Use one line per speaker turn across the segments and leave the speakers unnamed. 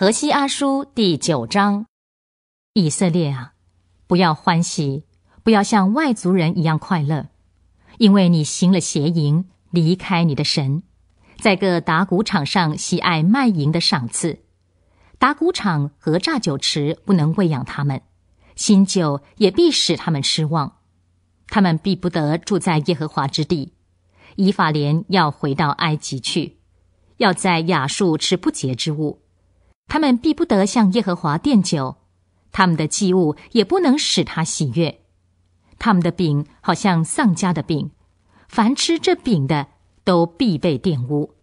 荷西阿叔第九章，以色列啊，不要欢喜，不要像外族人一样快乐，因为你行了邪淫，离开你的神，在个打鼓场上喜爱卖淫的赏赐，打鼓场和榨酒池不能喂养他们，新酒也必使他们失望，他们必不得住在耶和华之地，以法莲要回到埃及去，要在雅述吃不洁之物。他们必不得向耶和华奠酒，他们的祭物也不能使他喜悦，他们的饼好像丧家的饼，凡吃这饼的都必被玷污，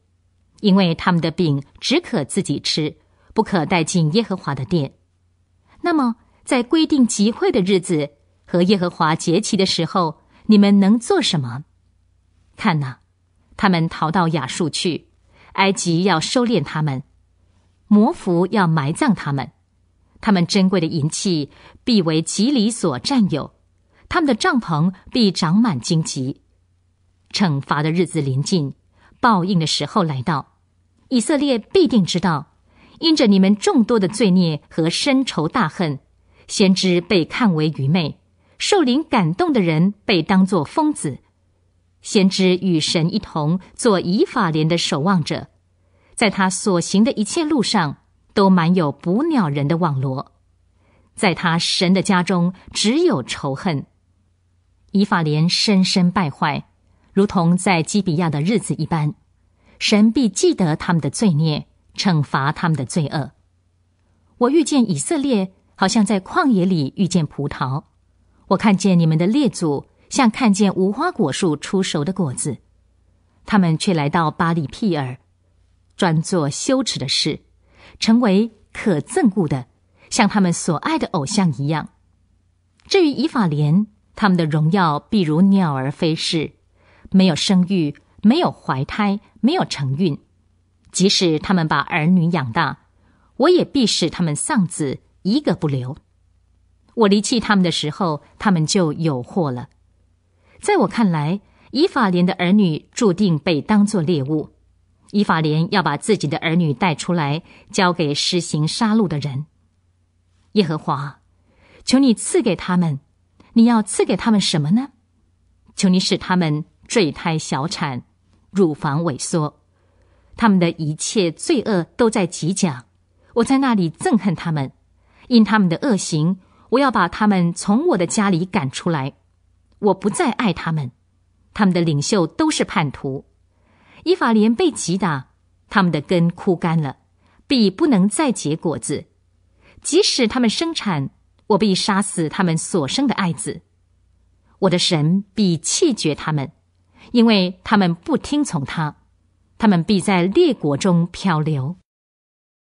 因为他们的饼只可自己吃，不可带进耶和华的殿。那么，在规定集会的日子和耶和华结契的时候，你们能做什么？看呐，他们逃到雅述去，埃及要收敛他们。摩符要埋葬他们，他们珍贵的银器必为吉里所占有，他们的帐篷必长满荆棘。惩罚的日子临近，报应的时候来到，以色列必定知道，因着你们众多的罪孽和深仇大恨，先知被看为愚昧，受灵感动的人被当作疯子，先知与神一同做以法莲的守望者。在他所行的一切路上，都满有捕鸟人的网罗；在他神的家中，只有仇恨。以法莲深深败坏，如同在基比亚的日子一般。神必记得他们的罪孽，惩罚他们的罪恶。我遇见以色列，好像在旷野里遇见葡萄；我看见你们的列祖，像看见无花果树出熟的果子，他们却来到巴黎毗尔。专做羞耻的事，成为可憎恶的，像他们所爱的偶像一样。至于以法莲，他们的荣耀必如鸟儿飞逝，没有生育，没有怀胎，没有承孕。即使他们把儿女养大，我也必使他们丧子，一个不留。我离弃他们的时候，他们就有祸了。在我看来，以法莲的儿女注定被当作猎物。以法莲要把自己的儿女带出来，交给施行杀戮的人。耶和华，求你赐给他们，你要赐给他们什么呢？求你使他们坠胎、小产、乳房萎缩，他们的一切罪恶都在极讲。我在那里憎恨他们，因他们的恶行，我要把他们从我的家里赶出来。我不再爱他们，他们的领袖都是叛徒。依法连被击打，他们的根枯干了，必不能再结果子；即使他们生产，我必杀死他们所生的爱子。我的神必弃绝他们，因为他们不听从他；他们必在列国中漂流。